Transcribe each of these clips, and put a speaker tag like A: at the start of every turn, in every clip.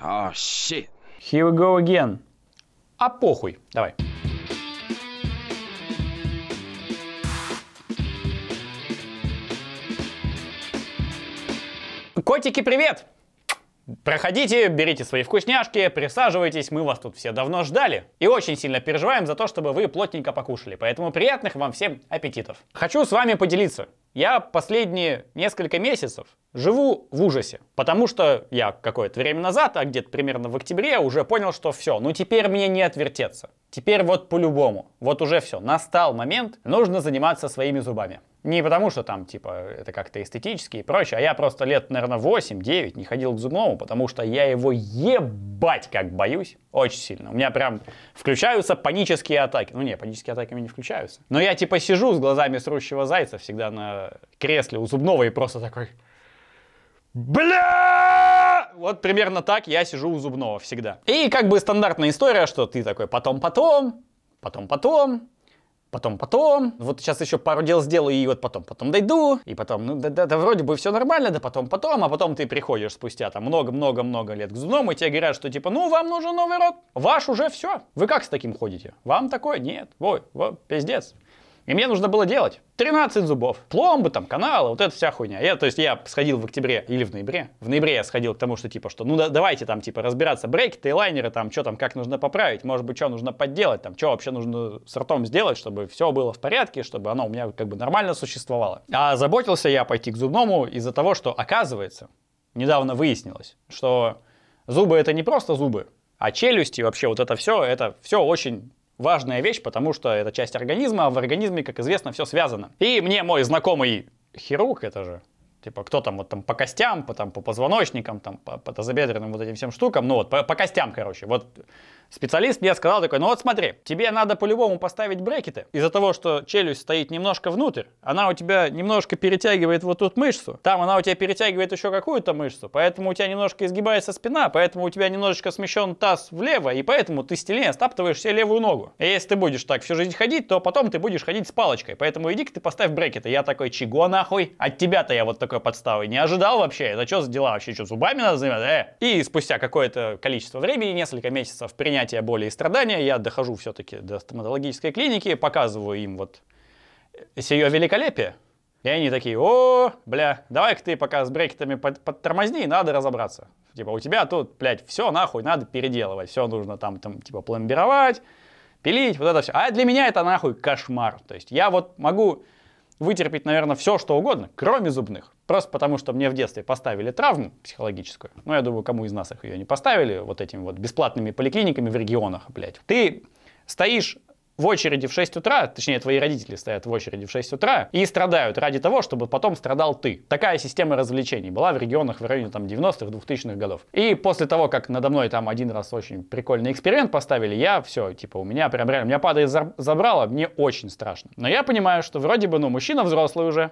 A: Oh, shit. Here we go again. А похуй. Давай. Котики, привет! Проходите, берите свои вкусняшки, присаживайтесь, мы вас тут все давно ждали. И очень сильно переживаем за то, чтобы вы плотненько покушали, поэтому приятных вам всем аппетитов. Хочу с вами поделиться я последние несколько месяцев живу в ужасе, потому что я какое-то время назад, а где-то примерно в октябре, уже понял, что все, ну теперь мне не отвертеться. Теперь вот по-любому, вот уже все, настал момент, нужно заниматься своими зубами. Не потому что там, типа, это как-то эстетически и прочее, а я просто лет, наверное, 8-9 не ходил к зубному, потому что я его ебать как боюсь очень сильно. У меня прям включаются панические атаки. Ну не, панические атаки у меня не включаются. Но я, типа, сижу с глазами срущего зайца всегда на кресле у зубного и просто такой... Бля! Вот примерно так я сижу у зубного всегда. И как бы стандартная история, что ты такой потом-потом, потом-потом, потом-потом, вот сейчас еще пару дел сделаю, и вот потом-потом дойду, и потом, ну да, да, да, вроде бы все нормально, да потом-потом, а потом ты приходишь спустя там много-много-много лет к зубному, и тебе говорят, что типа, ну, вам нужен новый рот, ваш уже все, вы как с таким ходите? Вам такой? Нет, ой, вот, пиздец. И мне нужно было делать 13 зубов, пломбы, там, каналы, вот эта вся хуйня. Я, то есть я сходил в октябре или в ноябре. В ноябре я сходил к тому, что типа, что ну да, давайте там типа разбираться брекеты и лайнеры, там, что там, как нужно поправить, может быть, что нужно подделать, там, что вообще нужно с ртом сделать, чтобы все было в порядке, чтобы оно у меня как бы нормально существовало. А заботился я пойти к зубному из-за того, что оказывается, недавно выяснилось, что зубы это не просто зубы, а челюсти вообще вот это все, это все очень важная вещь, потому что это часть организма, а в организме, как известно, все связано. И мне мой знакомый хирург, это же Типа, кто там вот там по костям, по, там, по позвоночникам, там, по, по тазобедренным вот этим всем штукам, ну вот, по, по костям, короче. Вот Специалист мне сказал такой, ну вот смотри, тебе надо по-любому поставить брекеты. Из-за того, что челюсть стоит немножко внутрь, она у тебя немножко перетягивает вот тут мышцу. Там она у тебя перетягивает еще какую-то мышцу. Поэтому у тебя немножко изгибается спина, поэтому у тебя немножечко смещен таз влево, и поэтому ты стильнее стаптываешь себе левую ногу. И если ты будешь так всю жизнь ходить, то потом ты будешь ходить с палочкой. Поэтому иди-ка ты поставь брекеты. Я такой, чего нахуй? От тебя-то я вот такой подставы не ожидал вообще. Это что за дела вообще? Что, зубами надо заниматься? Э? И спустя какое-то количество времени, несколько месяцев принятия понятия боли и страдания, я дохожу все-таки до стоматологической клиники, показываю им вот сие великолепие, и они такие, о, бля, давай-ка ты пока с брекетами под, подтормозни, надо разобраться. Типа, у тебя тут, блядь, все нахуй надо переделывать, все нужно там, там, типа, пломбировать, пилить, вот это все. А для меня это нахуй кошмар. То есть я вот могу вытерпеть, наверное, все, что угодно, кроме зубных. Просто потому, что мне в детстве поставили травму психологическую. Ну, я думаю, кому из нас их ее не поставили, вот этими вот бесплатными поликлиниками в регионах, блядь. Ты стоишь в очереди в 6 утра, точнее, твои родители стоят в очереди в 6 утра и страдают ради того, чтобы потом страдал ты. Такая система развлечений была в регионах в районе там 90-х, 2000-х годов. И после того, как надо мной там один раз очень прикольный эксперимент поставили, я все, типа, у меня прям реально, меня падает забрало, мне очень страшно. Но я понимаю, что вроде бы, ну, мужчина взрослый уже,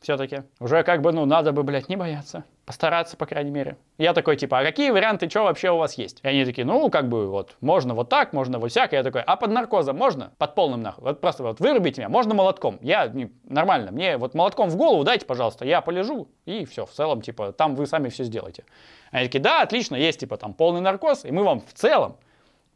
A: все-таки. Уже как бы, ну, надо бы, блядь, не бояться стараться по крайней мере. Я такой, типа, а какие варианты, что вообще у вас есть? И они такие, ну, как бы, вот, можно вот так, можно вот всяко. Я такой, а под наркозом можно? Под полным нахуй. Вот просто вот вырубите меня, можно молотком. Я, не, ну, нормально, мне вот молотком в голову дайте, пожалуйста, я полежу, и все, в целом, типа, там вы сами все сделаете. Они такие, да, отлично, есть, типа, там полный наркоз, и мы вам в целом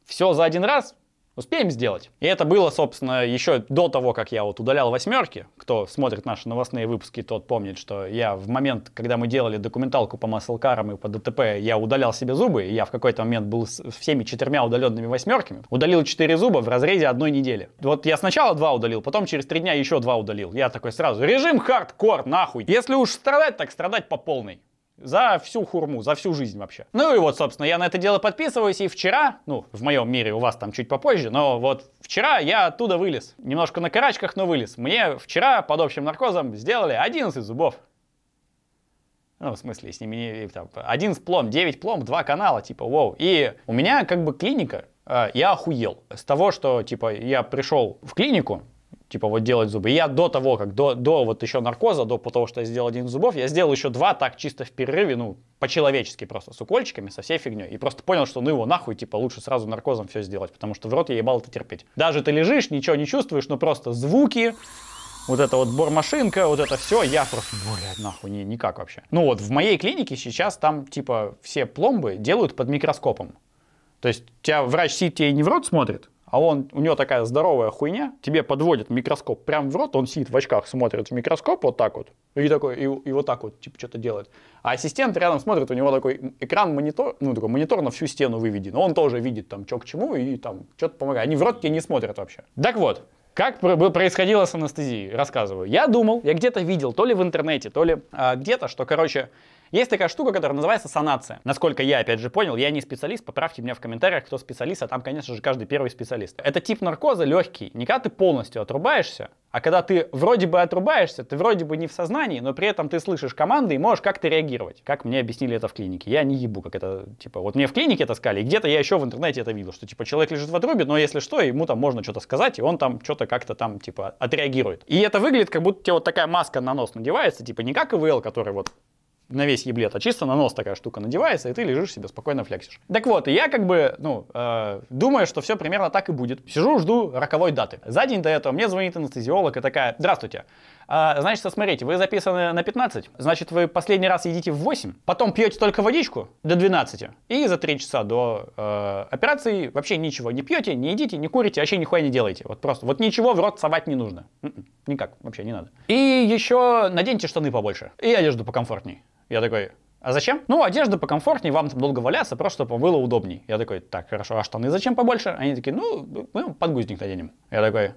A: все за один раз Успеем сделать. И это было, собственно, еще до того, как я вот удалял восьмерки. Кто смотрит наши новостные выпуски, тот помнит, что я в момент, когда мы делали документалку по маслкарам и по ДТП, я удалял себе зубы. И я в какой-то момент был с всеми четырьмя удаленными восьмерками. Удалил четыре зуба в разрезе одной недели. Вот я сначала два удалил, потом через три дня еще два удалил. Я такой сразу, режим хардкор, нахуй. Если уж страдать, так страдать по полной. За всю хурму, за всю жизнь вообще. Ну и вот, собственно, я на это дело подписываюсь, и вчера, ну, в моем мире, у вас там чуть попозже, но вот вчера я оттуда вылез. Немножко на карачках, но вылез. Мне вчера под общим наркозом сделали 11 зубов. Ну, в смысле, с ними не, там, 11 пломб, 9 пломб, 2 канала, типа, вау. И у меня как бы клиника, э, я охуел с того, что, типа, я пришел в клинику, типа вот делать зубы. И я до того, как до, до вот еще наркоза, до того, что я сделал один зубов, я сделал еще два так чисто в перерыве, ну, по-человечески просто, с укольчиками, со всей фигней. И просто понял, что ну его нахуй, типа лучше сразу наркозом все сделать, потому что в рот я ебал это терпеть. Даже ты лежишь, ничего не чувствуешь, но просто звуки, вот это вот бормашинка, вот это все, я просто, ну, блядь, нахуй, не, никак вообще. Ну вот, в моей клинике сейчас там, типа, все пломбы делают под микроскопом. То есть, тебя врач сидит тебе и не в рот смотрит, а он, у него такая здоровая хуйня, тебе подводит микроскоп прямо в рот, он сидит в очках, смотрит в микроскоп вот так вот, и, такой, и, и вот так вот, типа, что-то делает. А ассистент рядом смотрит, у него такой экран монитор, ну, такой монитор на всю стену выведен, он тоже видит там, что к чему, и там что-то помогает. Они в рот тебе не смотрят вообще. Так вот, как происходило с анестезией? Рассказываю. Я думал, я где-то видел, то ли в интернете, то ли а, где-то, что, короче, есть такая штука, которая называется санация. Насколько я, опять же, понял, я не специалист, поправьте меня в комментариях, кто специалист, а там, конечно же, каждый первый специалист. Это тип наркоза легкий. Не когда ты полностью отрубаешься, а когда ты вроде бы отрубаешься, ты вроде бы не в сознании, но при этом ты слышишь команды и можешь как-то реагировать. Как мне объяснили это в клинике. Я не ебу, как это, типа, вот мне в клинике это сказали, и где-то я еще в интернете это видел, что, типа, человек лежит в отрубе, но если что, ему там можно что-то сказать, и он там что-то как-то там, типа, отреагирует. И это выглядит, как будто тебе вот такая маска на нос надевается, типа, не как ИВЛ, который вот на весь еблет, а чисто на нос такая штука надевается, и ты лежишь себе спокойно флексишь. Так вот, я как бы, ну, э, думаю, что все примерно так и будет. Сижу, жду роковой даты. За день до этого мне звонит анестезиолог и такая, здравствуйте, а, значит, смотрите, вы записаны на 15, значит, вы последний раз едите в 8, потом пьете только водичку до 12, и за 3 часа до э, операции вообще ничего не пьете, не едите, не курите, вообще нихуя не делаете. Вот просто, вот ничего в рот совать не нужно. М-м, никак, вообще не надо. И еще наденьте штаны побольше, и одежду покомфортней. Я такой, а зачем? Ну, одежда покомфортнее, вам там долго валяться, просто чтобы было удобней. Я такой, так, хорошо, а штаны зачем побольше? Они такие, ну, мы подгузник наденем. Я такой,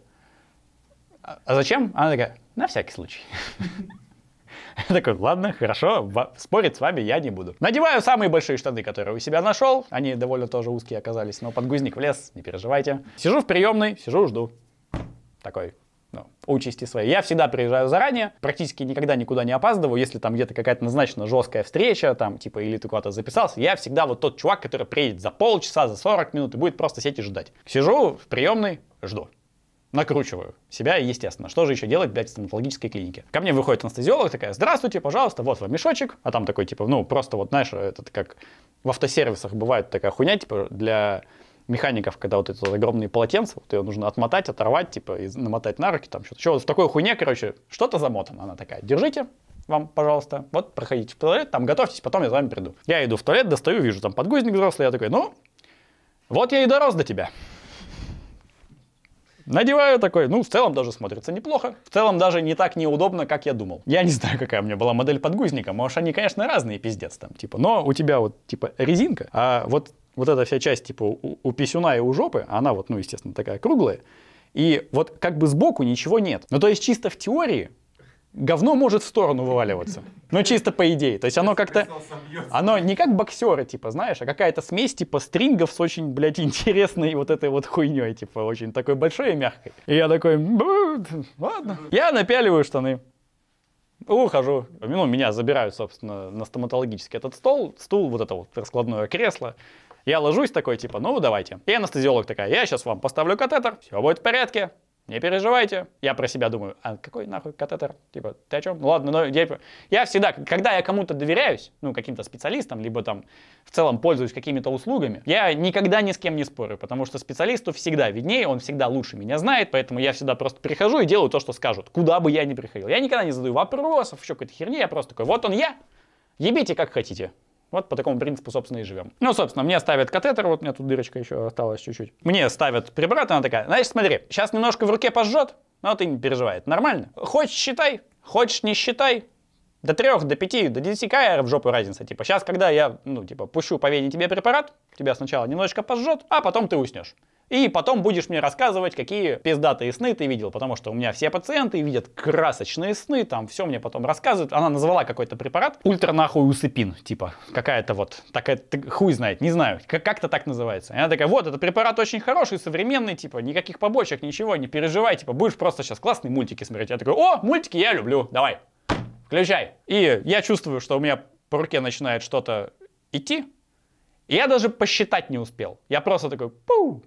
A: а зачем? А она такая, на всякий случай. Я такой, ладно, хорошо, спорить с вами я не буду. Надеваю самые большие штаны, которые у себя нашел. Они довольно тоже узкие оказались, но подгузник влез, не переживайте. Сижу в приемной, сижу, жду. Такой, ну, участи свои. Я всегда приезжаю заранее, практически никогда никуда не опаздываю, если там где-то какая-то назначена жесткая встреча, там, типа, или ты куда-то записался, я всегда вот тот чувак, который приедет за полчаса, за 40 минут и будет просто сидеть и ждать. Сижу в приемной, жду накручиваю себя, естественно. Что же еще делать, блядь, в стоматологической клинике? Ко мне выходит анестезиолог, такая, здравствуйте, пожалуйста, вот вам мешочек. А там такой, типа, ну, просто вот, знаешь, это как в автосервисах бывает такая хуйня, типа, для механиков, когда вот эти вот огромные полотенца, вот ее нужно отмотать, оторвать, типа, и намотать на руки, там что-то. Что, вот в такой хуйне, короче, что-то замотано. Она такая, держите, вам, пожалуйста, вот, проходите в туалет, там готовьтесь, потом я за вами приду. Я иду в туалет, достаю, вижу там подгузник взрослый, я такой, ну, вот я и дорос до тебя. Надеваю такой, ну, в целом даже смотрится неплохо. В целом даже не так неудобно, как я думал. Я не знаю, какая у меня была модель подгузника. Может, они, конечно, разные, пиздец там, типа. Но у тебя вот, типа, резинка, а вот, вот эта вся часть, типа, у, у писюна и у жопы, она вот, ну, естественно, такая круглая. И вот как бы сбоку ничего нет. Ну, то есть чисто в теории говно может в сторону вываливаться. Ну, чисто по идее. То есть оно как-то... Оно не как боксеры, типа, знаешь, а какая-то смесь, типа, стрингов с очень, блядь, интересной вот этой вот хуйней, типа, очень такой большой и мягкой. И я такой, ладно. Я напяливаю штаны. Ухожу. Ну, меня забирают, собственно, на стоматологический этот стол, стул, вот это вот раскладное кресло. Я ложусь такой, типа, ну, давайте. И анестезиолог такая, я сейчас вам поставлю катетер, все будет в порядке не переживайте. Я про себя думаю, а какой нахуй катетер? Типа, ты о чем? Ну ладно, но я, типа, я всегда, когда я кому-то доверяюсь, ну, каким-то специалистам, либо там в целом пользуюсь какими-то услугами, я никогда ни с кем не спорю, потому что специалисту всегда виднее, он всегда лучше меня знает, поэтому я всегда просто прихожу и делаю то, что скажут, куда бы я ни приходил. Я никогда не задаю вопросов, еще какой-то херни, я просто такой, вот он я, ебите как хотите. Вот по такому принципу, собственно, и живем. Ну, собственно, мне ставят катетер, вот у меня тут дырочка еще осталась чуть-чуть. Мне ставят препарат, она такая, значит, смотри, сейчас немножко в руке пожжет, но ты не переживай, это нормально. Хочешь считай, хочешь не считай, до трех, до пяти, до десяти кр в жопу разница. Типа, сейчас, когда я, ну, типа, пущу по вене тебе препарат, тебя сначала немножечко пожжет, а потом ты уснешь. И потом будешь мне рассказывать, какие пиздатые сны ты видел, потому что у меня все пациенты видят красочные сны, там все мне потом рассказывают. Она назвала какой-то препарат ультра нахуй усыпин, типа какая-то вот, такая, хуй знает, не знаю, как-то так называется. И она такая, вот, этот препарат очень хороший, современный, типа, никаких побочек, ничего, не переживай, типа, будешь просто сейчас классные мультики смотреть. Я такой, о, мультики я люблю, давай, включай. И я чувствую, что у меня по руке начинает что-то идти, и я даже посчитать не успел. Я просто такой, пу,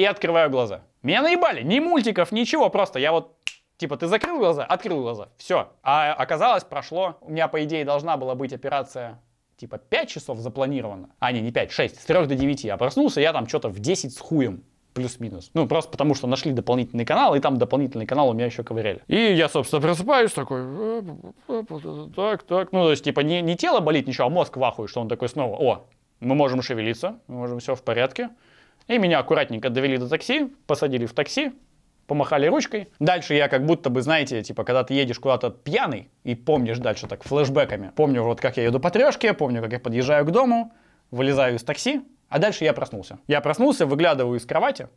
A: и открываю глаза. Меня наебали, ни мультиков, ничего, просто я вот Типа, ты закрыл глаза, открыл глаза, все. А оказалось, прошло, у меня, по идее, должна была быть операция типа 5 часов запланирована. А, не, не 5, 6, с 3 до 9. Я проснулся я там что-то в 10 с хуем плюс-минус. Ну, просто потому что нашли дополнительный канал, и там дополнительный канал у меня еще ковыряли. И я, собственно, просыпаюсь такой, э, э, э, так, так. Ну, то есть, типа, не, не тело болит ничего, а мозг вахует, что он такой снова, о, мы можем шевелиться, мы можем все в порядке. И меня аккуратненько довели до такси, посадили в такси, помахали ручкой. Дальше я как будто бы, знаете, типа, когда ты едешь куда-то пьяный и помнишь дальше так флешбеками. Помню вот, как я еду по трешке, помню, как я подъезжаю к дому, вылезаю из такси, а дальше я проснулся. Я проснулся, выглядываю из кровати,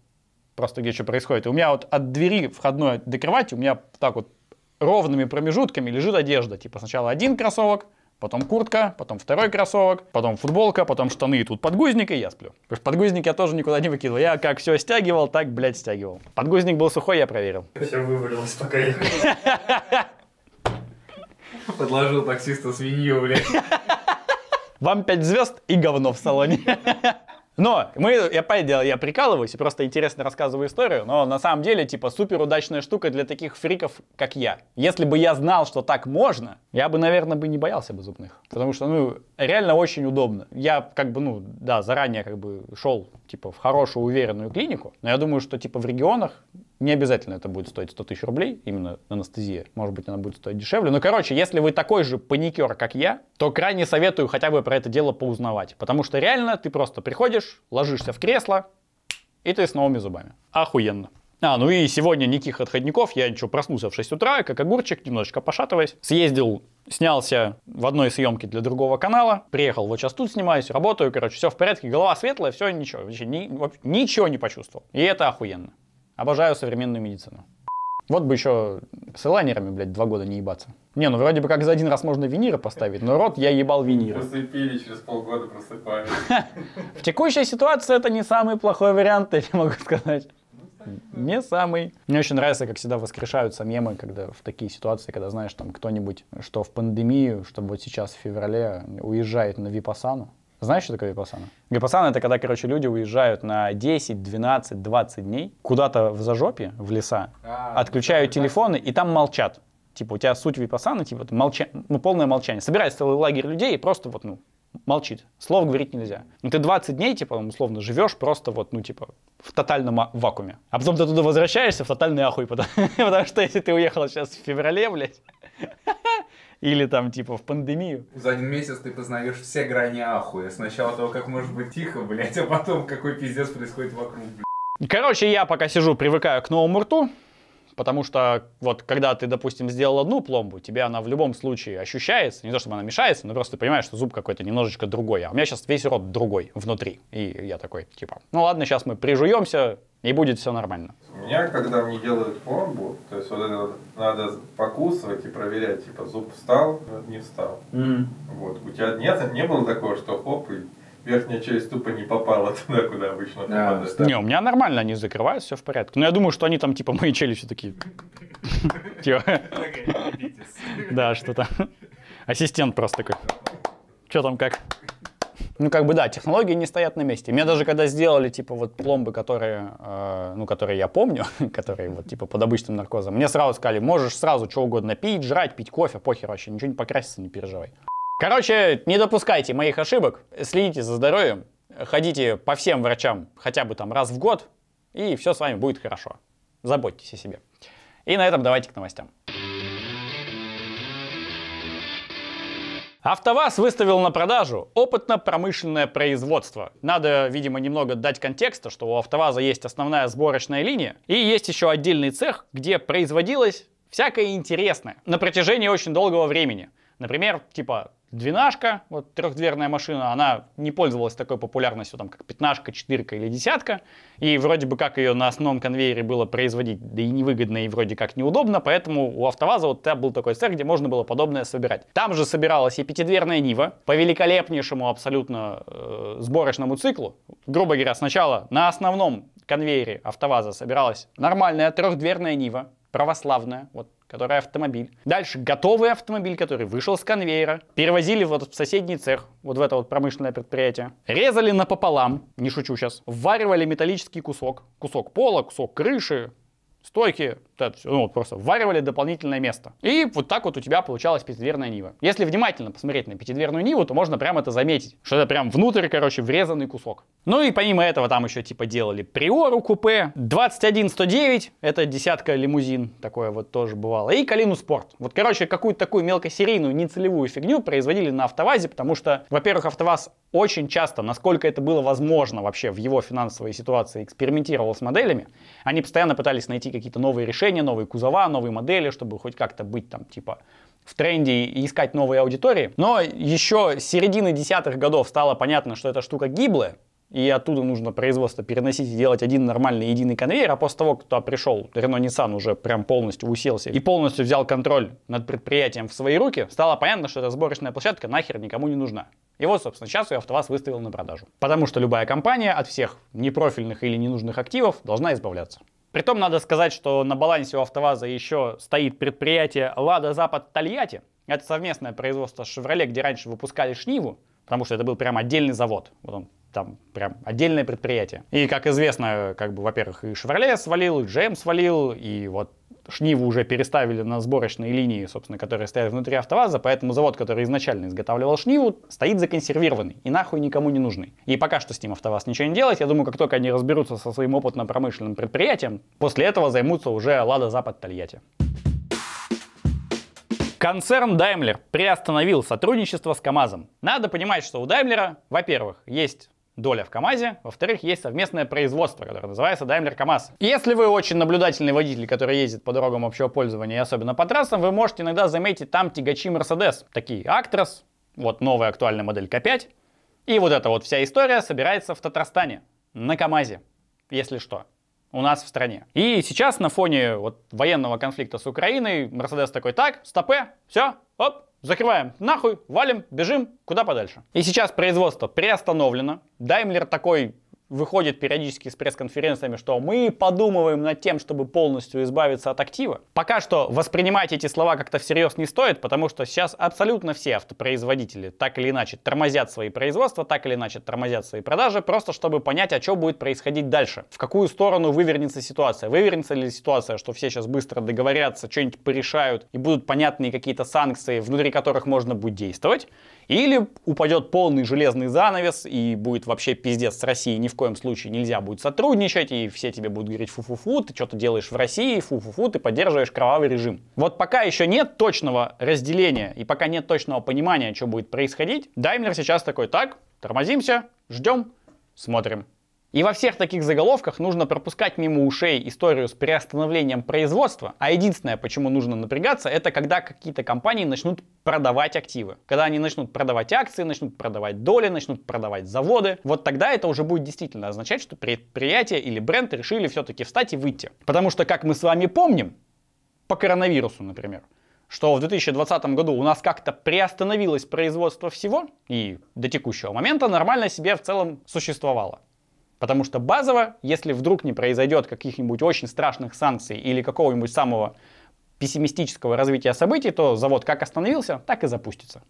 A: просто где что происходит. И у меня вот от двери входной до кровати у меня так вот ровными промежутками лежит одежда. Типа сначала один кроссовок, потом куртка, потом второй кроссовок, потом футболка, потом штаны, и тут подгузник, и я сплю. Потому что подгузник я тоже никуда не выкидывал. Я как все стягивал, так, блядь, стягивал. Подгузник был сухой, я проверил. Все вывалилось, пока я... Подложил таксиста свинью, блядь. Вам пять звезд и говно в салоне. Но мы, я понял, я прикалываюсь и просто интересно рассказываю историю, но на самом деле, типа, супер удачная штука для таких фриков, как я. Если бы я знал, что так можно, я бы, наверное, бы не боялся бы зубных. Потому что, ну, реально очень удобно. Я, как бы, ну, да, заранее, как бы, шел типа, в хорошую, уверенную клинику, но я думаю, что, типа, в регионах не обязательно это будет стоить 100 тысяч рублей, именно анестезия. Может быть, она будет стоить дешевле. Но, короче, если вы такой же паникер, как я, то крайне советую хотя бы про это дело поузнавать. Потому что реально ты просто приходишь, ложишься в кресло, и ты с новыми зубами. Охуенно. А, ну и сегодня никаких отходников, я ничего, проснулся в 6 утра, как огурчик, немножечко пошатываясь, съездил, снялся в одной съемке для другого канала, приехал, вот сейчас тут снимаюсь, работаю, короче, все в порядке, голова светлая, все, ничего, вообще, ни, вообще ничего не почувствовал. И это охуенно. Обожаю современную медицину. Вот бы еще с элайнерами, блядь, два года не ебаться. Не, ну вроде бы как за один раз можно виниры поставить, но рот я ебал виниры. Просыпили, через полгода просыпаюсь. В текущей ситуации это не самый плохой вариант, я тебе могу сказать не самый. Мне очень нравится, как всегда воскрешаются мемы, когда в такие ситуации, когда знаешь, там кто-нибудь, что в пандемию, что вот сейчас в феврале уезжает на Випасану. Знаешь, что такое Випасана? Випасана это когда, короче, люди уезжают на 10, 12, 20 дней куда-то в зажопе, в леса, а, ну отключают да, телефоны и там молчат. Типа, у тебя суть випасана, типа, молча... ну, полное молчание. Собирается целый лагерь людей и просто вот, ну, молчит. Слов говорить нельзя. Но ну, ты 20 дней, типа, условно, живешь просто вот, ну, типа, в тотальном а, вакууме. А потом ты туда возвращаешься в тотальный ахуй, потому, потому что если ты уехал сейчас в феврале, блядь, или там, типа, в пандемию. За один месяц ты познаешь все грани ахуя. Сначала того, как может быть тихо, блядь, а потом какой пиздец происходит вокруг, блядь. Короче, я пока сижу, привыкаю к новому рту. Потому что вот когда ты, допустим, сделал одну пломбу, тебе она в любом случае ощущается, не то чтобы она мешается, но просто ты понимаешь, что зуб какой-то немножечко другой. А у меня сейчас весь рот другой внутри. И я такой, типа, ну ладно, сейчас мы прижуемся, и будет все нормально. У меня, когда мне делают пломбу, то есть вот это надо покусывать и проверять, типа зуб встал, не встал. Mm. Вот. У тебя нет, не было такого, что хоп, и верхняя часть тупо не попала туда, куда обычно да, попадает. Да. Не, у меня нормально, они закрывают, все в порядке. Но я думаю, что они там типа мои челюсти такие. Типа, да, что-то. Ассистент просто такой. Что там как? Ну, как бы да, технологии не стоят на месте. Мне даже когда сделали, типа, вот пломбы, которые, э, ну, которые я помню, которые вот, типа, под обычным наркозом, мне сразу сказали, можешь сразу что угодно пить, жрать, пить кофе, похер вообще, ничего не покрасится, не переживай. Короче, не допускайте моих ошибок, следите за здоровьем, ходите по всем врачам хотя бы там раз в год, и все с вами будет хорошо. Заботьтесь о себе. И на этом давайте к новостям. АвтоВАЗ выставил на продажу опытно-промышленное производство. Надо, видимо, немного дать контекста, что у АвтоВАЗа есть основная сборочная линия и есть еще отдельный цех, где производилось всякое интересное на протяжении очень долгого времени. Например, типа Двенашка, вот трехдверная машина, она не пользовалась такой популярностью, там, как пятнашка, четырка или десятка. И вроде бы как ее на основном конвейере было производить, да и невыгодно, и вроде как неудобно. Поэтому у АвтоВАЗа вот там был такой цех, где можно было подобное собирать. Там же собиралась и пятидверная Нива по великолепнейшему абсолютно э, сборочному циклу. Грубо говоря, сначала на основном конвейере АвтоВАЗа собиралась нормальная трехдверная Нива, православная, вот который автомобиль. Дальше готовый автомобиль, который вышел с конвейера, перевозили вот в соседний цех, вот в это вот промышленное предприятие, резали напополам, не шучу сейчас, вваривали металлический кусок, кусок пола, кусок крыши, стойки, ну, вот просто вваривали дополнительное место. И вот так вот у тебя получалась пятидверная Нива. Если внимательно посмотреть на пятидверную Ниву, то можно прямо это заметить, что это прям внутрь, короче, врезанный кусок. Ну и помимо этого там еще типа делали Приору купе, 21109, это десятка лимузин, такое вот тоже бывало, и Калину Спорт. Вот, короче, какую-то такую мелкосерийную нецелевую фигню производили на АвтоВАЗе, потому что, во-первых, АвтоВАЗ очень часто, насколько это было возможно вообще в его финансовой ситуации, экспериментировал с моделями. Они постоянно пытались найти какие-то новые решения, новые кузова, новые модели, чтобы хоть как-то быть там типа в тренде и искать новые аудитории. Но еще с середины десятых годов стало понятно, что эта штука гиблая, и оттуда нужно производство переносить и делать один нормальный единый конвейер, а после того, кто пришел, Renault Nissan уже прям полностью уселся и полностью взял контроль над предприятием в свои руки, стало понятно, что эта сборочная площадка нахер никому не нужна. И вот, собственно, сейчас ее АвтоВАЗ выставил на продажу. Потому что любая компания от всех непрофильных или ненужных активов должна избавляться. Притом надо сказать, что на балансе у АвтоВАЗа еще стоит предприятие «Лада Запад Тольятти». Это совместное производство с «Шевроле», где раньше выпускали «Шниву», потому что это был прям отдельный завод. Вот он там прям отдельное предприятие. И, как известно, как бы, во-первых, и Chevrolet свалил, и GM свалил, и вот Шниву уже переставили на сборочные линии, собственно, которые стоят внутри АвтоВАЗа, поэтому завод, который изначально изготавливал Шниву, стоит законсервированный и нахуй никому не нужный. И пока что с ним АвтоВАЗ ничего не делает. Я думаю, как только они разберутся со своим опытно-промышленным предприятием, после этого займутся уже Лада Запад Тольятти. Концерн Daimler приостановил сотрудничество с КАМАЗом. Надо понимать, что у Daimler, во-первых, есть доля в КАМАЗе, во-вторых, есть совместное производство, которое называется Daimler КАМАЗ. Если вы очень наблюдательный водитель, который ездит по дорогам общего пользования и особенно по трассам, вы можете иногда заметить там тягачи Mercedes, такие Actros, вот новая актуальная модель К5, и вот эта вот вся история собирается в Татарстане, на КАМАЗе, если что у нас в стране. И сейчас на фоне вот военного конфликта с Украиной Мерседес такой, так, стопе, все, оп, закрываем нахуй, валим, бежим куда подальше. И сейчас производство приостановлено. Даймлер такой, выходит периодически с пресс-конференциями, что мы подумываем над тем, чтобы полностью избавиться от актива. Пока что воспринимать эти слова как-то всерьез не стоит, потому что сейчас абсолютно все автопроизводители так или иначе тормозят свои производства, так или иначе тормозят свои продажи, просто чтобы понять, о что будет происходить дальше, в какую сторону вывернется ситуация. Вывернется ли ситуация, что все сейчас быстро договорятся, что-нибудь порешают и будут понятны какие-то санкции, внутри которых можно будет действовать, или упадет полный железный занавес и будет вообще пиздец с Россией не в коем случае нельзя будет сотрудничать, и все тебе будут говорить фу-фу-фу, ты что-то делаешь в России, фу-фу-фу, ты поддерживаешь кровавый режим. Вот пока еще нет точного разделения и пока нет точного понимания, что будет происходить, Даймлер сейчас такой, так, тормозимся, ждем, смотрим. И во всех таких заголовках нужно пропускать мимо ушей историю с приостановлением производства. А единственное, почему нужно напрягаться, это когда какие-то компании начнут продавать активы. Когда они начнут продавать акции, начнут продавать доли, начнут продавать заводы. Вот тогда это уже будет действительно означать, что предприятие или бренд решили все-таки встать и выйти. Потому что, как мы с вами помним, по коронавирусу, например, что в 2020 году у нас как-то приостановилось производство всего и до текущего момента нормально себе в целом существовало. Потому что базово, если вдруг не произойдет каких-нибудь очень страшных санкций или какого-нибудь самого пессимистического развития событий, то завод как остановился, так и запустится.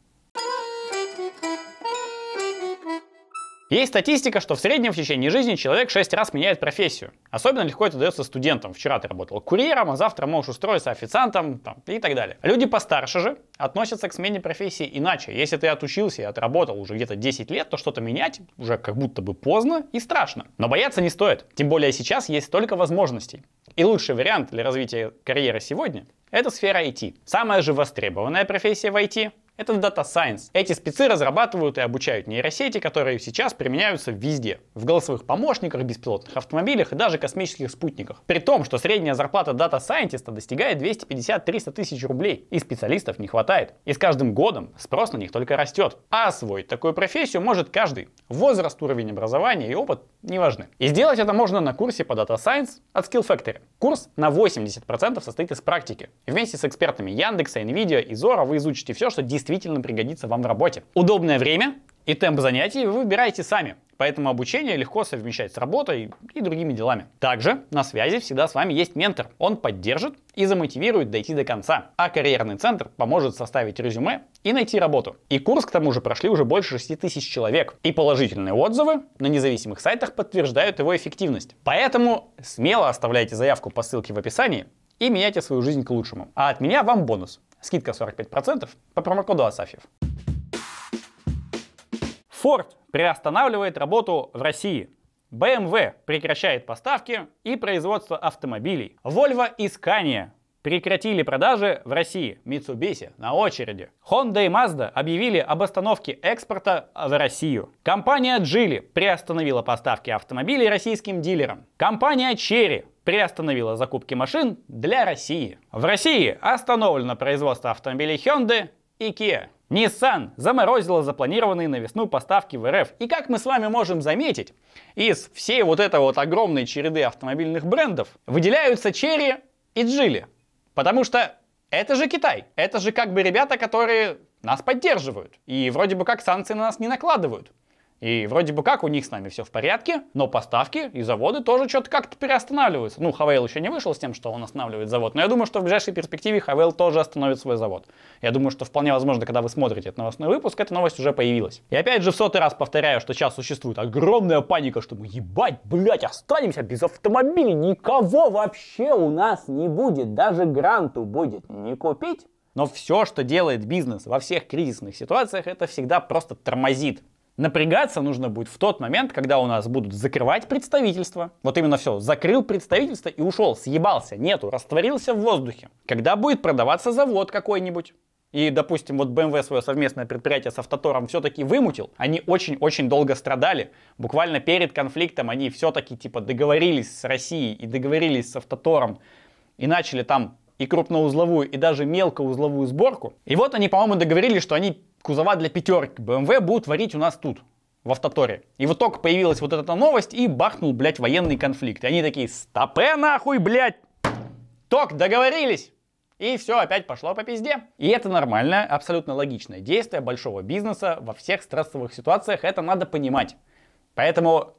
A: Есть статистика, что в среднем в течение жизни человек 6 раз меняет профессию. Особенно легко это дается студентам. Вчера ты работал курьером, а завтра можешь устроиться официантом там, и так далее. Люди постарше же относятся к смене профессии иначе. Если ты отучился и отработал уже где-то 10 лет, то что-то менять уже как будто бы поздно и страшно. Но бояться не стоит. Тем более сейчас есть столько возможностей. И лучший вариант для развития карьеры сегодня – это сфера IT. Самая же востребованная профессия в IT это Data Science. Эти спецы разрабатывают и обучают нейросети, которые сейчас применяются везде. В голосовых помощниках, беспилотных автомобилях и даже космических спутниках. При том, что средняя зарплата Data Scientist достигает 250-300 тысяч рублей, и специалистов не хватает. И с каждым годом спрос на них только растет. А освоить такую профессию может каждый. Возраст, уровень образования и опыт не важны. И сделать это можно на курсе по Data Science от Skill Factory. Курс на 80% состоит из практики. Вместе с экспертами Яндекса, Nvidia и Zora вы изучите все, что действительно действительно пригодится вам в работе. Удобное время и темп занятий вы выбираете сами. Поэтому обучение легко совмещать с работой и другими делами. Также на связи всегда с вами есть ментор. Он поддержит и замотивирует дойти до конца. А карьерный центр поможет составить резюме и найти работу. И курс к тому же прошли уже больше 6 тысяч человек. И положительные отзывы на независимых сайтах подтверждают его эффективность. Поэтому смело оставляйте заявку по ссылке в описании и меняйте свою жизнь к лучшему. А от меня вам бонус. Скидка 45% по промокоду Асафьев. Ford приостанавливает работу в России. BMW прекращает поставки и производство автомобилей. Volvo и Scania прекратили продажи в России. Mitsubishi на очереди. Honda и Mazda объявили об остановке экспорта в Россию. Компания Geely приостановила поставки автомобилей российским дилерам. Компания Cherry приостановила закупки машин для России. В России остановлено производство автомобилей Hyundai и Kia. Nissan заморозила запланированные на весну поставки в РФ. И как мы с вами можем заметить, из всей вот этой вот огромной череды автомобильных брендов выделяются Cherry и Джили. Потому что это же Китай, это же как бы ребята, которые нас поддерживают. И вроде бы как санкции на нас не накладывают. И вроде бы как у них с нами все в порядке, но поставки и заводы тоже что-то как-то переостанавливаются. Ну, Хавейл еще не вышел с тем, что он останавливает завод, но я думаю, что в ближайшей перспективе Хавейл тоже остановит свой завод. Я думаю, что вполне возможно, когда вы смотрите этот новостной выпуск, эта новость уже появилась. И опять же в сотый раз повторяю, что сейчас существует огромная паника, что мы ебать, блять, останемся без автомобилей, никого вообще у нас не будет, даже гранту будет не купить. Но все, что делает бизнес во всех кризисных ситуациях, это всегда просто тормозит. Напрягаться нужно будет в тот момент, когда у нас будут закрывать представительство. Вот именно все, закрыл представительство и ушел, съебался, нету, растворился в воздухе. Когда будет продаваться завод какой-нибудь. И, допустим, вот BMW свое совместное предприятие с Автотором все-таки вымутил. Они очень-очень долго страдали. Буквально перед конфликтом они все-таки типа договорились с Россией и договорились с Автотором. И начали там и крупноузловую, и даже мелкоузловую сборку. И вот они, по-моему, договорились, что они кузова для пятерки BMW будут варить у нас тут, в автоторе. И вот только появилась вот эта новость и бахнул, блядь, военный конфликт. И они такие, стопе нахуй, блядь! Ток, договорились! И все, опять пошло по пизде. И это нормальное, абсолютно логичное действие большого бизнеса во всех стрессовых ситуациях. Это надо понимать. Поэтому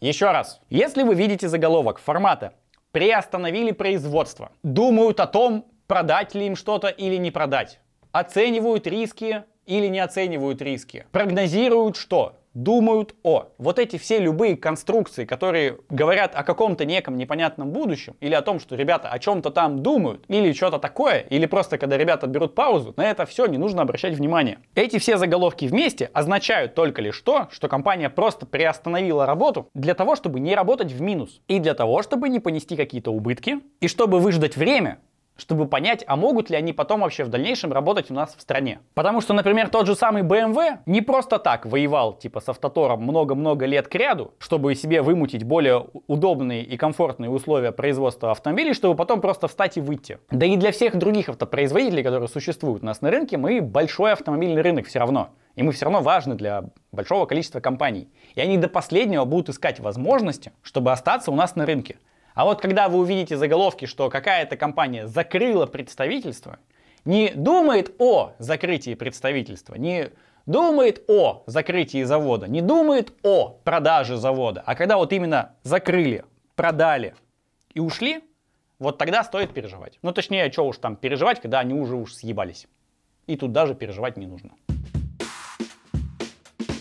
A: еще раз, если вы видите заголовок формата «Приостановили производство», думают о том, продать ли им что-то или не продать, оценивают риски или не оценивают риски. Прогнозируют что? думают о. Вот эти все любые конструкции, которые говорят о каком-то неком непонятном будущем, или о том, что ребята о чем-то там думают, или что-то такое, или просто когда ребята берут паузу, на это все не нужно обращать внимание. Эти все заголовки вместе означают только лишь то, что компания просто приостановила работу для того, чтобы не работать в минус, и для того, чтобы не понести какие-то убытки, и чтобы выждать время, чтобы понять, а могут ли они потом вообще в дальнейшем работать у нас в стране. Потому что, например, тот же самый BMW не просто так воевал, типа, с автотором много-много лет к ряду, чтобы себе вымутить более удобные и комфортные условия производства автомобилей, чтобы потом просто встать и выйти. Да и для всех других автопроизводителей, которые существуют у нас на рынке, мы большой автомобильный рынок все равно. И мы все равно важны для большого количества компаний. И они до последнего будут искать возможности, чтобы остаться у нас на рынке. А вот когда вы увидите заголовки, что какая-то компания закрыла представительство, не думает о закрытии представительства, не думает о закрытии завода, не думает о продаже завода, а когда вот именно закрыли, продали и ушли, вот тогда стоит переживать. Ну точнее, что уж там переживать, когда они уже уж съебались. И тут даже переживать не нужно.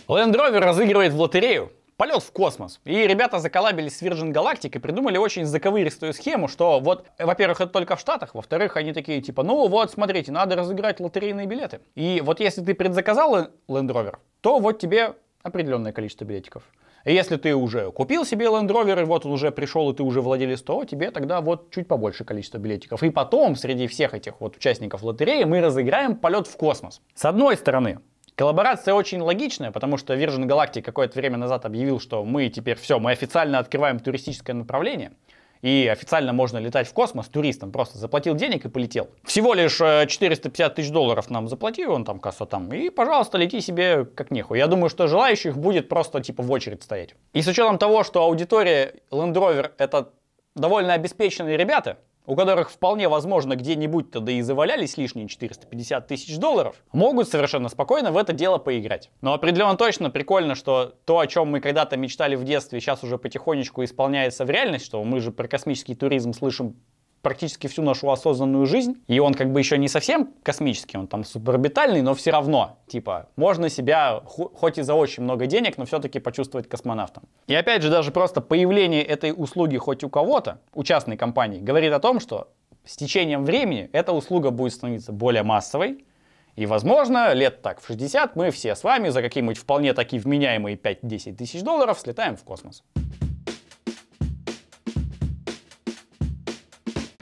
A: Land Rover разыгрывает в лотерею полет в космос. И ребята заколабились с Virgin Galactic и придумали очень заковыристую схему, что вот, во-первых, это только в Штатах, во-вторых, они такие типа, ну вот, смотрите, надо разыграть лотерейные билеты. И вот если ты предзаказал Land Rover, то вот тебе определенное количество билетиков. И если ты уже купил себе Land Rover, и вот он уже пришел, и ты уже владелец, то тебе тогда вот чуть побольше количество билетиков. И потом среди всех этих вот участников лотереи мы разыграем полет в космос. С одной стороны, Коллаборация очень логичная, потому что Virgin Galactic какое-то время назад объявил, что мы теперь все, мы официально открываем туристическое направление. И официально можно летать в космос туристом. Просто заплатил денег и полетел. Всего лишь 450 э, тысяч долларов нам заплатил, он там касса там. И, пожалуйста, лети себе как нехуй. Я думаю, что желающих будет просто типа в очередь стоять. И с учетом того, что аудитория Land Rover это довольно обеспеченные ребята, у которых вполне возможно где-нибудь-то да и завалялись лишние 450 тысяч долларов, могут совершенно спокойно в это дело поиграть. Но определенно точно прикольно, что то, о чем мы когда-то мечтали в детстве, сейчас уже потихонечку исполняется в реальность, что мы же про космический туризм слышим практически всю нашу осознанную жизнь. И он как бы еще не совсем космический, он там суборбитальный, но все равно, типа, можно себя, хоть и за очень много денег, но все-таки почувствовать космонавтом. И опять же, даже просто появление этой услуги хоть у кого-то, у частной компании, говорит о том, что с течением времени эта услуга будет становиться более массовой, и, возможно, лет так в 60 мы все с вами за какие-нибудь вполне такие вменяемые 5-10 тысяч долларов слетаем в космос.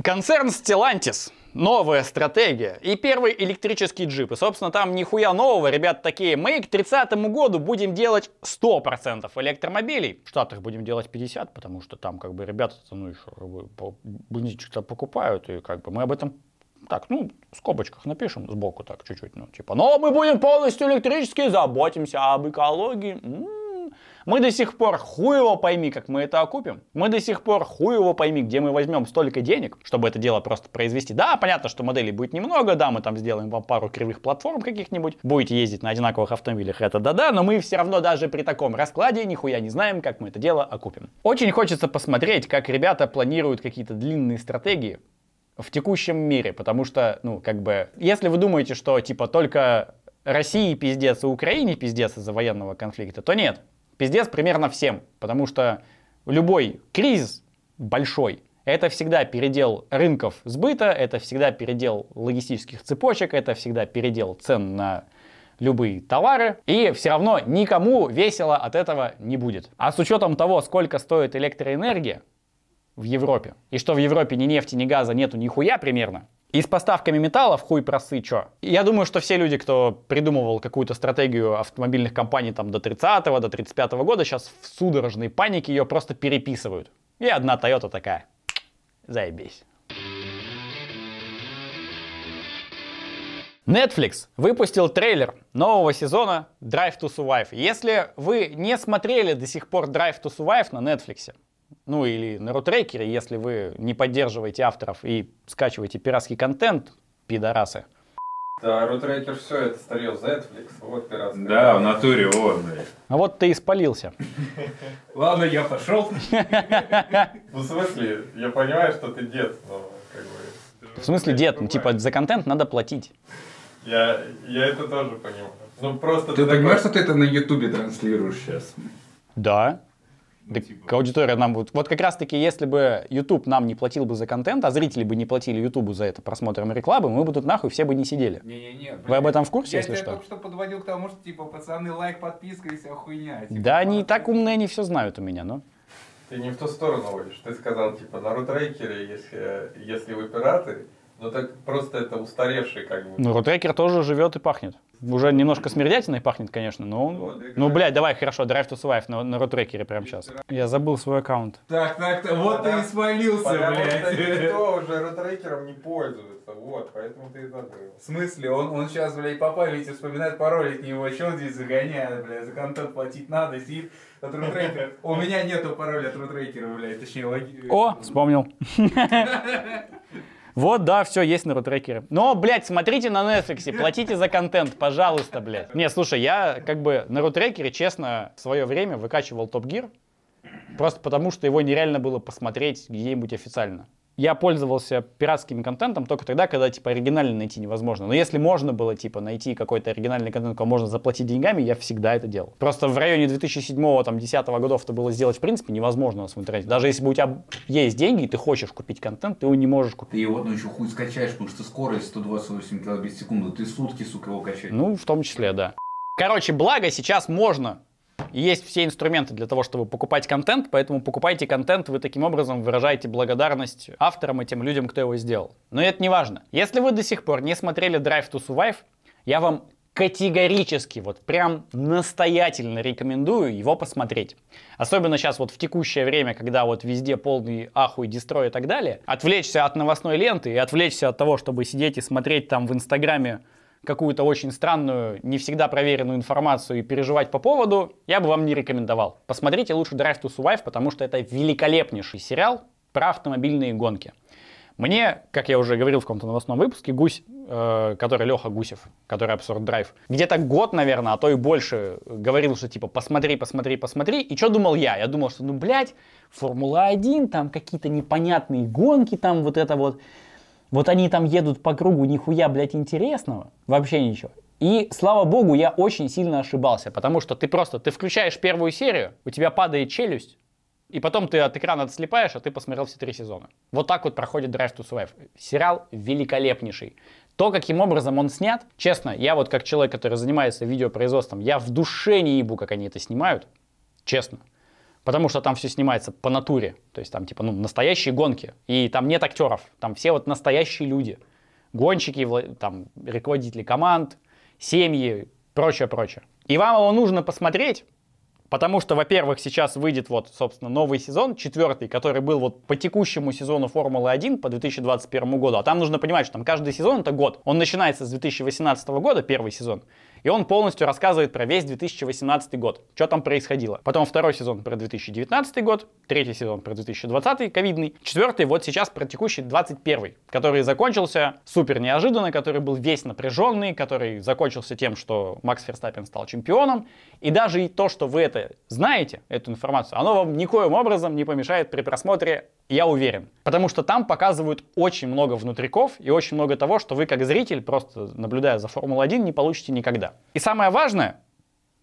A: Концерн Stellantis. Новая стратегия. И первый электрический джип. И, собственно, там нихуя нового. Ребят такие, мы к 30 году будем делать 100% электромобилей. В Штатах будем делать 50, потому что там, как бы, ребята, ну, еще как то покупают. И, как бы, мы об этом так, ну, в скобочках напишем сбоку так чуть-чуть, ну, типа, но мы будем полностью электрические, заботимся об экологии. М-м-м. Мы до сих пор хуй его пойми, как мы это окупим. Мы до сих пор хуй его пойми, где мы возьмем столько денег, чтобы это дело просто произвести. Да, понятно, что моделей будет немного, да, мы там сделаем вам пару кривых платформ каких-нибудь, будете ездить на одинаковых автомобилях, это да-да, но мы все равно даже при таком раскладе нихуя не знаем, как мы это дело окупим. Очень хочется посмотреть, как ребята планируют какие-то длинные стратегии, в текущем мире, потому что, ну, как бы, если вы думаете, что, типа, только России пиздец и Украине пиздец из-за военного конфликта, то нет. Пиздец примерно всем, потому что любой кризис большой это всегда передел рынков сбыта, это всегда передел логистических цепочек, это всегда передел цен на любые товары. И все равно никому весело от этого не будет. А с учетом того, сколько стоит электроэнергия в Европе, и что в Европе ни нефти, ни газа нету нихуя примерно, и с поставками металлов хуй просычу. Я думаю, что все люди, кто придумывал какую-то стратегию автомобильных компаний там до 30-го, до 35-го года, сейчас в судорожной панике ее просто переписывают. И одна Toyota такая. Заебись. Netflix выпустил трейлер нового сезона Drive to Survive. Если вы не смотрели до сих пор Drive to Survive на Netflix, ну или на нейротрекеры, если вы не поддерживаете авторов и скачиваете пиратский контент, пидорасы. Да, рутрекер все, это старье за Netflix, вот пиратский. Да, в натуре он, блядь. А вот ты испалился. Ладно, я пошел. Ну, в смысле, я понимаю, что ты дед, но как бы... В смысле дед? Ну, типа, за контент надо платить. Я, я это тоже понимаю. Ну, просто... Ты понимаешь, что ты это на Ютубе транслируешь сейчас? Да. Да, ну, типа. аудитория нам вот Вот как раз-таки, если бы YouTube нам не платил бы за контент, а зрители бы не платили YouTube за это просмотром рекламы, мы бы тут нахуй все бы не сидели. Не-не-не. Вы об этом в курсе, я если что? Я только что подводил к тому, что, типа, пацаны, лайк, подписка и вся хуйня. Типа, да они и так умные, они все знают у меня, но... Ты не в ту сторону водишь. Ты сказал, типа, на рутрекере, если, если вы пираты, ну так просто это устаревший как бы. Ну, рутрекер тоже живет и пахнет. Уже немножко смердятиной пахнет, конечно, но он... Ну, вот, ну, блядь, давай, хорошо, Drive to Survive на, на рутрекере прямо сейчас. Я забыл свой аккаунт. Так, так, так вот Потому... ты и свалился, Потому блядь. Потому что никто уже рутрекером не пользуется, вот, поэтому ты и забыл. В смысле, он, он сейчас, блядь, по памяти вспоминает пароль от него, что он здесь загоняет, блядь, за контент платить надо, сидит от рутрекера. У меня нету пароля от рутрекера, блядь, точнее, логи... О, вспомнил. Вот, да, все, есть народрекеры. Но, блядь, смотрите на Netflix, платите за контент, пожалуйста, блядь. Не, слушай, я как бы на рутрекере, честно, в свое время выкачивал Топ Гир, просто потому что его нереально было посмотреть где-нибудь официально я пользовался пиратским контентом только тогда, когда, типа, оригинальный найти невозможно. Но если можно было, типа, найти какой-то оригинальный контент, кого можно заплатить деньгами, я всегда это делал. Просто в районе 2007 2010 годов это было сделать, в принципе, невозможно на нас интернете. Даже если бы у тебя есть деньги, и ты хочешь купить контент, ты его не можешь купить. Ты его еще хуй скачаешь, потому что скорость 128 килобит в секунду, ты сутки, сука, его качаешь. Ну, в том числе, да. Короче, благо сейчас можно есть все инструменты для того, чтобы покупать контент, поэтому покупайте контент, вы таким образом выражаете благодарность авторам и тем людям, кто его сделал. Но это не важно. Если вы до сих пор не смотрели Drive to Survive, я вам категорически, вот прям настоятельно рекомендую его посмотреть. Особенно сейчас вот в текущее время, когда вот везде полный ахуй, дестрой и так далее. Отвлечься от новостной ленты и отвлечься от того, чтобы сидеть и смотреть там в Инстаграме какую-то очень странную, не всегда проверенную информацию и переживать по поводу, я бы вам не рекомендовал. Посмотрите лучше Drive to Survive, потому что это великолепнейший сериал про автомобильные гонки. Мне, как я уже говорил в каком-то новостном выпуске, Гусь, э, который Леха Гусев, который Абсурд Драйв, где-то год, наверное, а то и больше говорил, что типа посмотри, посмотри, посмотри. И что думал я? Я думал, что ну блядь, Формула-1, там какие-то непонятные гонки, там вот это вот. Вот они там едут по кругу, нихуя, блядь, интересного, вообще ничего. И, слава богу, я очень сильно ошибался, потому что ты просто, ты включаешь первую серию, у тебя падает челюсть, и потом ты от экрана отслепаешь, а ты посмотрел все три сезона. Вот так вот проходит Drive to Survive. Сериал великолепнейший. То, каким образом он снят, честно, я вот как человек, который занимается видеопроизводством, я в душе не ебу, как они это снимают. Честно потому что там все снимается по натуре, то есть там типа ну, настоящие гонки, и там нет актеров, там все вот настоящие люди, гонщики, там руководители команд, семьи, прочее, прочее. И вам его нужно посмотреть, потому что, во-первых, сейчас выйдет вот, собственно, новый сезон, четвертый, который был вот по текущему сезону Формулы-1 по 2021 году, а там нужно понимать, что там каждый сезон это год, он начинается с 2018 года, первый сезон, и он полностью рассказывает про весь 2018 год, что там происходило. Потом второй сезон про 2019 год, третий сезон про 2020, ковидный, четвертый вот сейчас про текущий 21, который закончился супер неожиданно, который был весь напряженный, который закончился тем, что Макс Ферстаппин стал чемпионом. И даже и то, что вы это знаете, эту информацию, оно вам никоим образом не помешает при просмотре, я уверен. Потому что там показывают очень много внутриков и очень много того, что вы как зритель, просто наблюдая за Формулой-1, не получите никогда. И самое важное,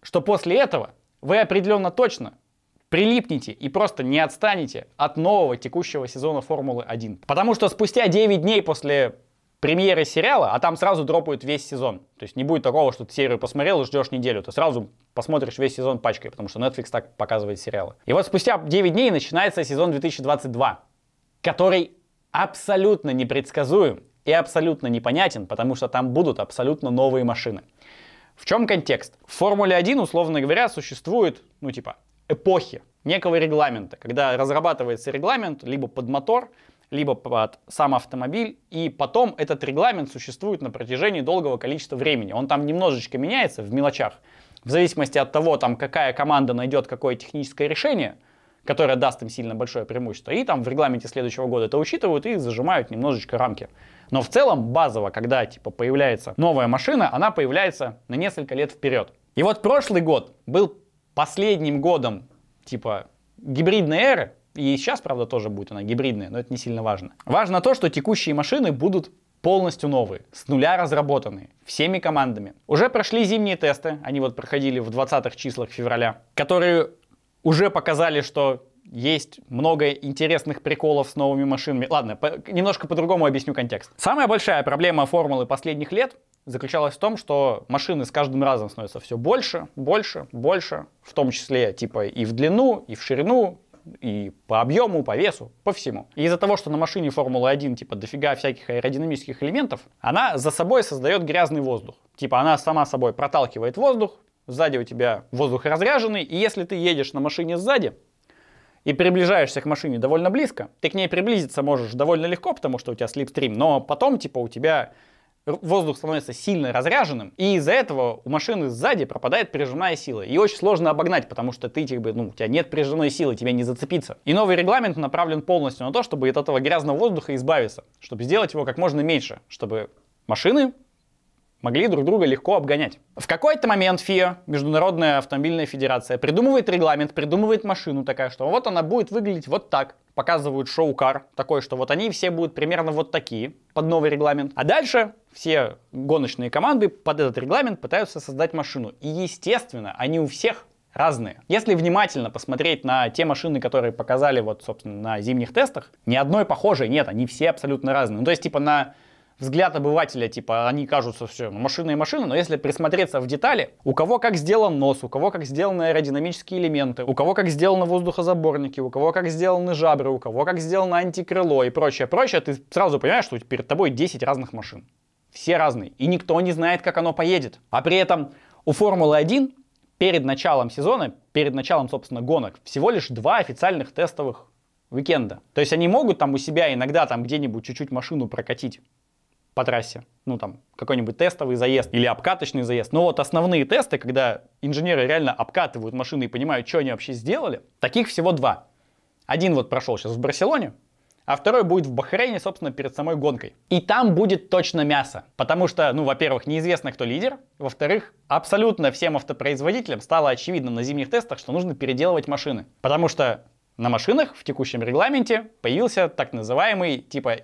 A: что после этого вы определенно точно прилипните и просто не отстанете от нового текущего сезона Формулы-1. Потому что спустя 9 дней после премьеры сериала, а там сразу дропают весь сезон. То есть не будет такого, что ты серию посмотрел и ждешь неделю. Ты сразу посмотришь весь сезон пачкой, потому что Netflix так показывает сериалы. И вот спустя 9 дней начинается сезон 2022, который абсолютно непредсказуем и абсолютно непонятен, потому что там будут абсолютно новые машины. В чем контекст? В Формуле 1, условно говоря, существует, ну типа, эпохи некого регламента, когда разрабатывается регламент либо под мотор, либо под сам автомобиль, и потом этот регламент существует на протяжении долгого количества времени. Он там немножечко меняется в мелочах, в зависимости от того, там, какая команда найдет какое техническое решение, которая даст им сильно большое преимущество. И там в регламенте следующего года это учитывают и зажимают немножечко рамки. Но в целом базово, когда типа появляется новая машина, она появляется на несколько лет вперед. И вот прошлый год был последним годом типа гибридной эры, и сейчас, правда, тоже будет она гибридная, но это не сильно важно. Важно то, что текущие машины будут полностью новые, с нуля разработанные, всеми командами. Уже прошли зимние тесты, они вот проходили в 20-х числах февраля, которые уже показали, что есть много интересных приколов с новыми машинами. Ладно, по немножко по-другому объясню контекст. Самая большая проблема формулы последних лет заключалась в том, что машины с каждым разом становятся все больше, больше, больше, в том числе типа и в длину, и в ширину, и по объему, по весу, по всему. И из-за того, что на машине Формулы-1 типа дофига всяких аэродинамических элементов, она за собой создает грязный воздух. Типа она сама собой проталкивает воздух, сзади у тебя воздух разряженный, и если ты едешь на машине сзади и приближаешься к машине довольно близко, ты к ней приблизиться можешь довольно легко, потому что у тебя слип стрим. но потом, типа, у тебя воздух становится сильно разряженным, и из-за этого у машины сзади пропадает прижимная сила. И очень сложно обогнать, потому что ты, типа, ну, у тебя нет прижимной силы, тебе не зацепиться. И новый регламент направлен полностью на то, чтобы от этого грязного воздуха избавиться, чтобы сделать его как можно меньше, чтобы машины могли друг друга легко обгонять. В какой-то момент ФИА, Международная автомобильная федерация, придумывает регламент, придумывает машину такая, что вот она будет выглядеть вот так. Показывают шоу-кар, такой, что вот они все будут примерно вот такие, под новый регламент. А дальше все гоночные команды под этот регламент пытаются создать машину. И, естественно, они у всех разные. Если внимательно посмотреть на те машины, которые показали вот, собственно, на зимних тестах, ни одной похожей нет, они все абсолютно разные. Ну, то есть, типа, на взгляд обывателя, типа, они кажутся все, машина и машина, но если присмотреться в детали, у кого как сделан нос, у кого как сделаны аэродинамические элементы, у кого как сделаны воздухозаборники, у кого как сделаны жабры, у кого как сделано антикрыло и прочее, прочее, ты сразу понимаешь, что перед тобой 10 разных машин. Все разные. И никто не знает, как оно поедет. А при этом у Формулы-1 перед началом сезона, перед началом, собственно, гонок, всего лишь два официальных тестовых уикенда. То есть они могут там у себя иногда там где-нибудь чуть-чуть машину прокатить по трассе. Ну, там, какой-нибудь тестовый заезд или обкаточный заезд. Но вот основные тесты, когда инженеры реально обкатывают машины и понимают, что они вообще сделали, таких всего два. Один вот прошел сейчас в Барселоне, а второй будет в Бахрейне, собственно, перед самой гонкой. И там будет точно мясо, потому что, ну, во-первых, неизвестно, кто лидер, во-вторых, абсолютно всем автопроизводителям стало очевидно на зимних тестах, что нужно переделывать машины, потому что на машинах в текущем регламенте появился так называемый типа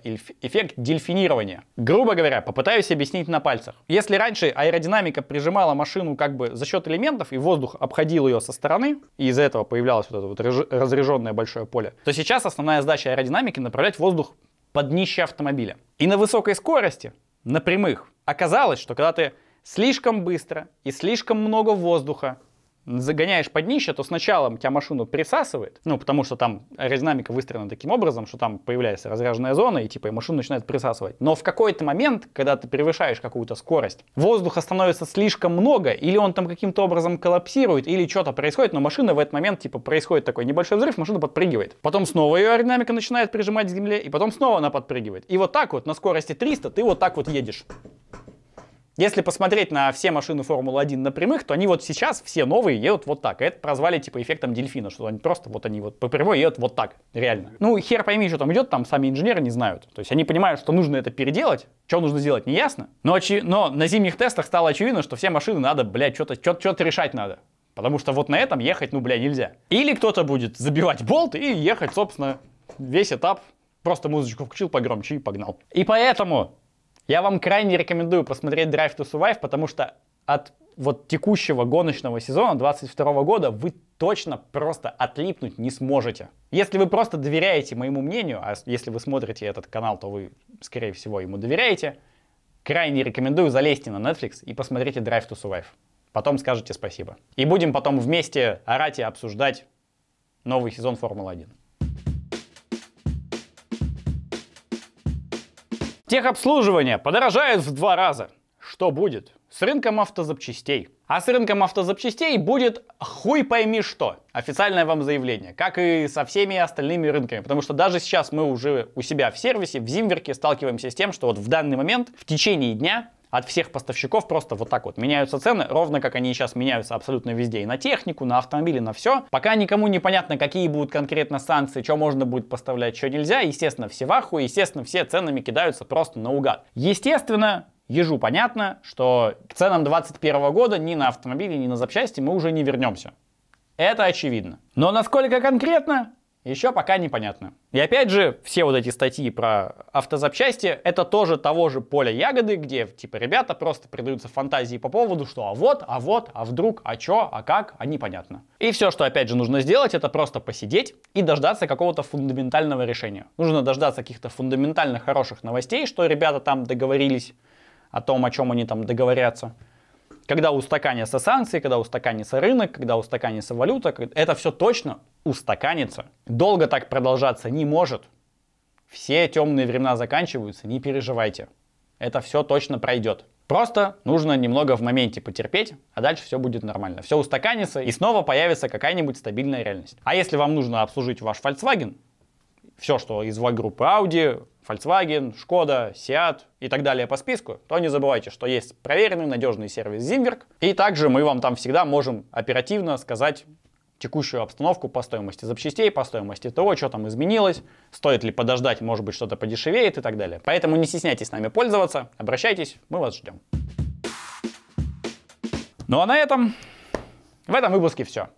A: эффект дельфинирования. Грубо говоря, попытаюсь объяснить на пальцах. Если раньше аэродинамика прижимала машину как бы за счет элементов, и воздух обходил ее со стороны, и из-за этого появлялось вот это вот разряженное большое поле, то сейчас основная задача аэродинамики направлять воздух под днище автомобиля. И на высокой скорости, на прямых, оказалось, что когда ты слишком быстро и слишком много воздуха загоняешь под днище, то сначала тебя машину присасывает, ну, потому что там аэродинамика выстроена таким образом, что там появляется разряженная зона, и типа и машину начинает присасывать. Но в какой-то момент, когда ты превышаешь какую-то скорость, воздуха становится слишком много, или он там каким-то образом коллапсирует, или что-то происходит, но машина в этот момент, типа, происходит такой небольшой взрыв, машина подпрыгивает. Потом снова ее аэродинамика начинает прижимать к земле, и потом снова она подпрыгивает. И вот так вот на скорости 300 ты вот так вот едешь. Если посмотреть на все машины Формулы-1 напрямых, то они вот сейчас все новые едут вот так. Это прозвали типа эффектом дельфина, что они просто вот они вот по прямой едут вот так, реально. Ну, хер пойми, что там идет, там сами инженеры не знают. То есть они понимают, что нужно это переделать, что нужно сделать, не ясно. Но, очи... Но на зимних тестах стало очевидно, что все машины надо, блядь, что-то что-то решать надо. Потому что вот на этом ехать, ну, бля, нельзя. Или кто-то будет забивать болт и ехать, собственно, весь этап. Просто музычку включил погромче и погнал. И поэтому я вам крайне рекомендую посмотреть Drive to Survive, потому что от вот текущего гоночного сезона 22 года вы точно просто отлипнуть не сможете. Если вы просто доверяете моему мнению, а если вы смотрите этот канал, то вы, скорее всего, ему доверяете, крайне рекомендую залезьте на Netflix и посмотреть Drive to Survive. Потом скажете спасибо. И будем потом вместе орать и обсуждать новый сезон Формулы 1. Техобслуживание подорожает в два раза. Что будет? С рынком автозапчастей. А с рынком автозапчастей будет хуй пойми что. Официальное вам заявление, как и со всеми остальными рынками. Потому что даже сейчас мы уже у себя в сервисе, в Зимверке сталкиваемся с тем, что вот в данный момент, в течение дня, от всех поставщиков просто вот так вот меняются цены, ровно как они сейчас меняются абсолютно везде, и на технику, на автомобили, на все. Пока никому не понятно, какие будут конкретно санкции, что можно будет поставлять, что нельзя, естественно, все в ахуе, естественно, все ценами кидаются просто наугад. Естественно, Ежу понятно, что к ценам 2021 года ни на автомобили, ни на запчасти мы уже не вернемся. Это очевидно. Но насколько конкретно, еще пока непонятно. И опять же, все вот эти статьи про автозапчасти, это тоже того же поля ягоды, где, типа, ребята просто предаются фантазии по поводу, что а вот, а вот, а вдруг, а чё, а как, а непонятно. И все, что, опять же, нужно сделать, это просто посидеть и дождаться какого-то фундаментального решения. Нужно дождаться каких-то фундаментально хороших новостей, что ребята там договорились о том, о чем они там договорятся когда устаканятся санкции, когда устаканится рынок, когда устаканится валюта, это все точно устаканится. Долго так продолжаться не может. Все темные времена заканчиваются, не переживайте. Это все точно пройдет. Просто нужно немного в моменте потерпеть, а дальше все будет нормально. Все устаканится и снова появится какая-нибудь стабильная реальность. А если вам нужно обслужить ваш Volkswagen, все, что из группы Audi, Volkswagen, Skoda, Seat и так далее по списку, то не забывайте, что есть проверенный надежный сервис Zimwerk. И также мы вам там всегда можем оперативно сказать, текущую обстановку по стоимости запчастей, по стоимости того, что там изменилось, стоит ли подождать, может быть, что-то подешевеет и так далее. Поэтому не стесняйтесь с нами пользоваться, обращайтесь, мы вас ждем. Ну а на этом, в этом выпуске все.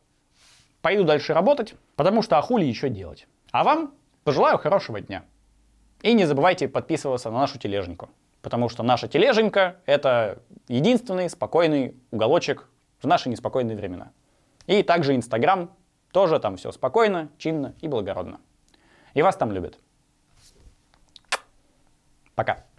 A: Пойду дальше работать, потому что а хули еще делать. А вам пожелаю хорошего дня. И не забывайте подписываться на нашу тележеньку, потому что наша тележенька — это единственный спокойный уголочек в наши неспокойные времена. И также Инстаграм, тоже там все спокойно, чинно и благородно. И вас там любят. Пока.